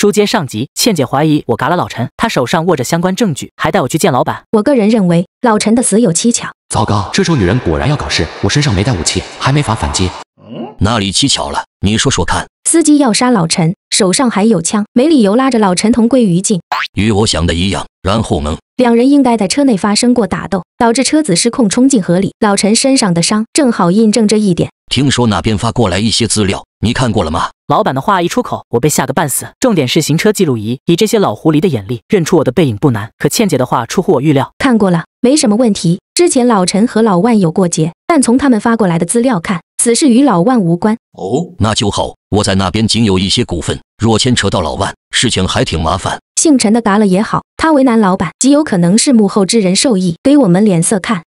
书接上集，倩姐怀疑我嘎了老陈，她手上握着相关证据，还带我去见老板。我个人认为老陈的死有蹊跷。糟糕，这臭女人果然要搞事。我身上没带武器，还没法反击。嗯，哪里蹊跷了？你说说看。司机要杀老陈，手上还有枪，没理由拉着老陈同归于尽。与我想的一样。然后呢？两人应该在车内发生过打斗，导致车子失控冲进河里。老陈身上的伤正好印证这一点。听说那边发过来一些资料，你看过了吗？老板的话一出口，我被吓个半死。重点是行车记录仪，以这些老狐狸的眼力，认出我的背影不难。可倩姐的话出乎我预料，看过了，没什么问题。之前老陈和老万有过节，但从他们发过来的资料看，此事与老万无关。哦，那就好。我在那边仅有一些股份，若牵扯到老万，事情还挺麻烦。姓陈的嘎了也好，他为难老板，极有可能是幕后之人授意，给我们脸色看。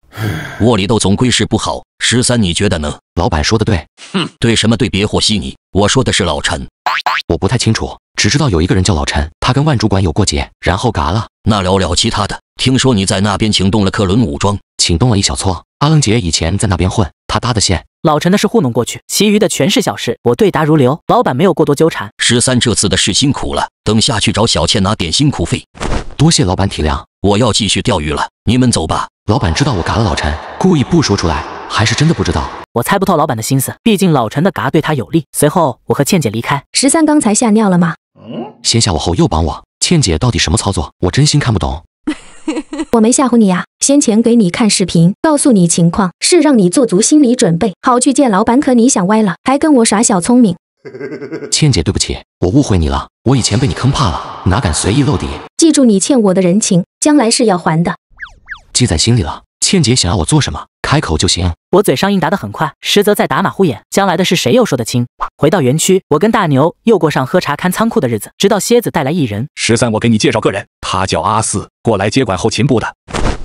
窝 里斗总归是不好。十三，你觉得呢？老板说的对。哼，对什么？对别和稀泥。我说的是老陈。我不太清楚，只知道有一个人叫老陈，他跟万主管有过节，然后嘎了。那聊聊其他的。听说你在那边请动了克伦武装，请动了一小撮。阿楞姐以前在那边混，他搭的线。老陈的事糊弄过去，其余的全是小事。我对答如流。老板没有过多纠缠。十三这次的事辛苦了，等下去找小倩拿点辛苦费。多谢老板体谅，我要继续钓鱼了。你们走吧。老板知道我嘎了，老陈故意不说出来，还是真的不知道？我猜不透老板的心思，毕竟老陈的嘎对他有利。随后我和倩姐离开。十三，刚才吓尿了吗？嗯，先吓我，后又帮我，倩姐到底什么操作？我真心看不懂。我没吓唬你呀，先前给你看视频，告诉你情况，是让你做足心理准备，好去见老板。可你想歪了，还跟我耍小聪明。倩姐，对不起，我误会你了。我以前被你坑怕了，哪敢随意露底？记住，你欠我的人情，将来是要还的。记在心里了。倩姐想要我做什么，开口就行。我嘴上应答的很快，实则在打马虎眼。将来的事谁又说得清？回到园区，我跟大牛又过上喝茶看仓库的日子，直到蝎子带来一人。十三，我给你介绍个人，他叫阿四，过来接管后勤部的。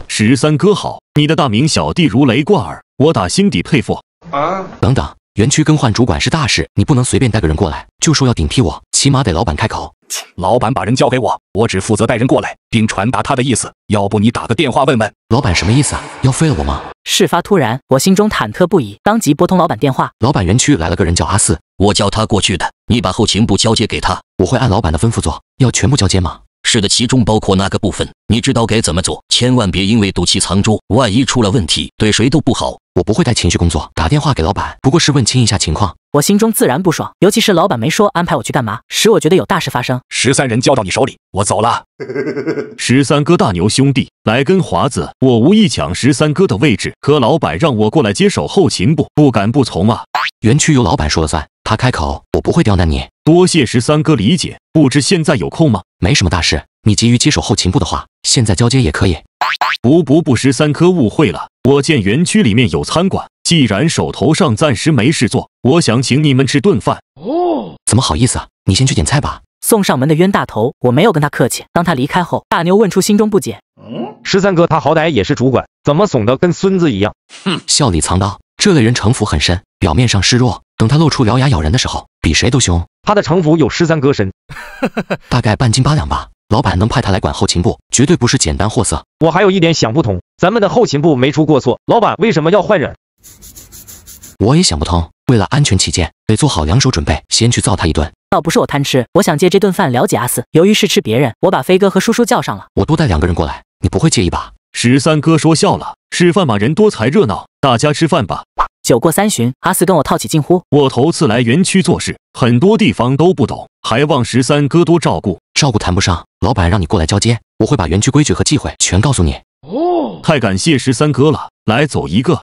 十三哥好，你的大名小弟如雷贯耳，我打心底佩服。啊，等等，园区更换主管是大事，你不能随便带个人过来，就说要顶替我，起码得老板开口。老板把人交给我，我只负责带人过来，并传达他的意思。要不你打个电话问问老板什么意思啊？要废了我吗？事发突然，我心中忐忑不已，当即拨通老板电话。老板园区来了个人叫阿四，我叫他过去的。你把后勤部交接给他，我会按老板的吩咐做。要全部交接吗？是的，其中包括那个部分？你知道该怎么做？千万别因为赌气藏拙，万一出了问题，对谁都不好。我不会带情绪工作。打电话给老板，不过是问清一下情况。我心中自然不爽，尤其是老板没说安排我去干嘛，使我觉得有大事发生。十三人交到你手里，我走了。十三哥，大牛兄弟来跟华子，我无意抢十三哥的位置，可老板让我过来接手后勤部，不敢不从啊。园区由老板说了算，他开口，我不会刁难你，多谢十三哥理解。不知现在有空吗？没什么大事，你急于接手后勤部的话，现在交接也可以。不不不，十三哥误会了，我见园区里面有餐馆。既然手头上暂时没事做，我想请你们吃顿饭哦。怎么好意思啊？你先去点菜吧。送上门的冤大头，我没有跟他客气。当他离开后，大牛问出心中不解：嗯，十三哥，他好歹也是主管，怎么怂得跟孙子一样？哼，笑里藏刀，这类人城府很深，表面上示弱，等他露出獠牙咬人的时候，比谁都凶。他的城府有十三哥深，大概半斤八两吧。老板能派他来管后勤部，绝对不是简单货色。我还有一点想不通，咱们的后勤部没出过错，老板为什么要换人？我也想不通，为了安全起见，得做好两手准备，先去揍他一顿。倒不是我贪吃，我想借这顿饭了解阿四。由于是吃别人，我把飞哥和叔叔叫上了，我多带两个人过来，你不会介意吧？十三哥说笑了，吃饭嘛，人多才热闹，大家吃饭吧。酒过三巡，阿四跟我套起近乎。我头次来园区做事，很多地方都不懂，还望十三哥多照顾。照顾谈不上，老板让你过来交接，我会把园区规矩和忌讳全告诉你。哦，太感谢十三哥了，来走一个。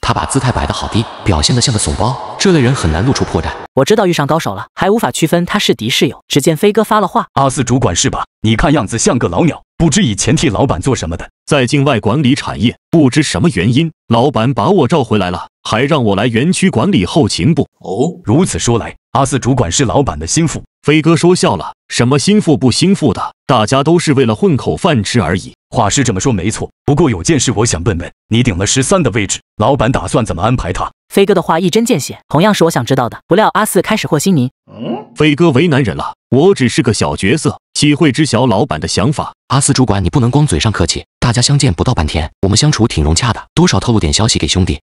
他把姿态摆得好低，表现得像个怂包，这类人很难露出破绽。我知道遇上高手了，还无法区分他是敌是友。只见飞哥发了话：“阿四主管是吧？你看样子像个老鸟，不知以前替老板做什么的，在境外管理产业。不知什么原因，老板把我召回来了，还让我来园区管理后勤部。哦，如此说来，阿四主管是老板的心腹。飞哥说笑了，什么心腹不心腹的，大家都是为了混口饭吃而已。”话是这么说没错，不过有件事我想问问，你顶了十三的位置，老板打算怎么安排他？飞哥的话一针见血，同样是我想知道的。不料阿四开始和稀泥，嗯，飞哥为难人了。我只是个小角色，岂会知晓老板的想法？阿四主管，你不能光嘴上客气，大家相见不到半天，我们相处挺融洽的，多少透露点消息给兄弟。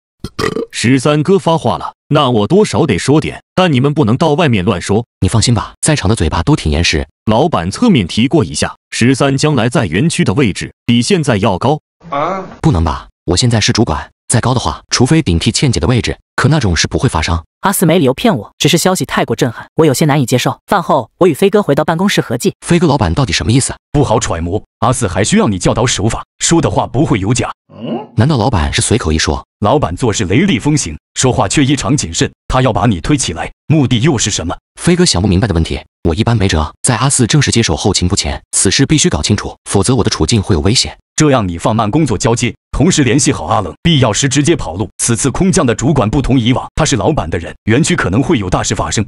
十三哥发话了，那我多少得说点，但你们不能到外面乱说。你放心吧，在场的嘴巴都挺严实。老板侧面提过一下，十三将来在园区的位置比现在要高。啊？不能吧？我现在是主管，再高的话，除非顶替倩姐的位置，可那种是不会发生。阿四没理由骗我，只是消息太过震撼，我有些难以接受。饭后，我与飞哥回到办公室合计，飞哥，老板到底什么意思？不好揣摩。阿四还需要你教导手法。说的话不会有假，难道老板是随口一说？老板做事雷厉风行，说话却异常谨慎。他要把你推起来，目的又是什么？飞哥想不明白的问题，我一般没辙。在阿四正式接手后勤部前，此事必须搞清楚，否则我的处境会有危险。这样，你放慢工作交接，同时联系好阿冷，必要时直接跑路。此次空降的主管不同以往，他是老板的人，园区可能会有大事发生。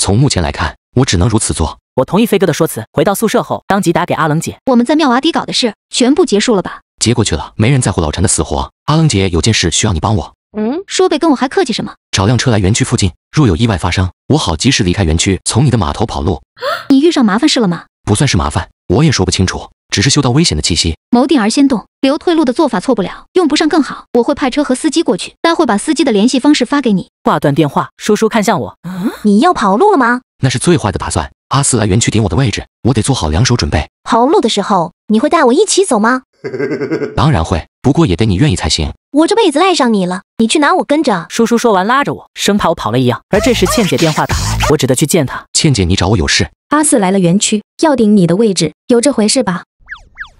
从目前来看，我只能如此做。我同意飞哥的说辞。回到宿舍后，当即打给阿冷姐：“我们在妙瓦底搞的事，全部结束了吧？”结过去了，没人在乎老陈的死活。阿冷姐，有件事需要你帮我。嗯，说呗，跟我还客气什么？找辆车来园区附近，若有意外发生，我好及时离开园区，从你的码头跑路。你遇上麻烦事了吗？不算是麻烦，我也说不清楚，只是嗅到危险的气息。谋定而先动，留退路的做法错不了，用不上更好。我会派车和司机过去，待会把司机的联系方式发给你。挂断电话，叔叔看向我：“你要跑路了吗？”那是最坏的打算。阿四来园区顶我的位置，我得做好两手准备。跑路的时候，你会带我一起走吗？当然会，不过也得你愿意才行。我这辈子赖上你了，你去哪我跟着。叔叔说完，拉着我，生怕我跑了一样。而这时，倩姐电话打来，我只得去见她。倩姐，你找我有事？阿四来了园区，要顶你的位置，有这回事吧？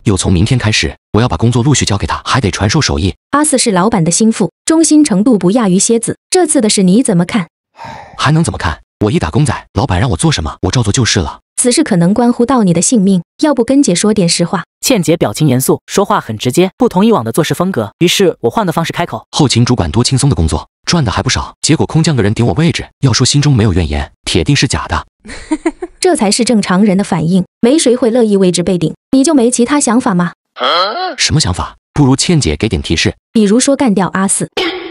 又从明天开始，我要把工作陆续交给他，还得传授手艺。阿四是老板的心腹，忠心程度不亚于蝎子。这次的事你怎么看？还能怎么看？我一打工仔，老板让我做什么，我照做就是了。此事可能关乎到你的性命，要不跟姐说点实话？倩姐表情严肃，说话很直接，不同以往的做事风格。于是，我换个方式开口：后勤主管多轻松的工作，赚的还不少，结果空降个人顶我位置。要说心中没有怨言，铁定是假的。这才是正常人的反应，没谁会乐意位置被顶。你就没其他想法吗？什么想法？不如倩姐给点提示，比如说干掉阿四。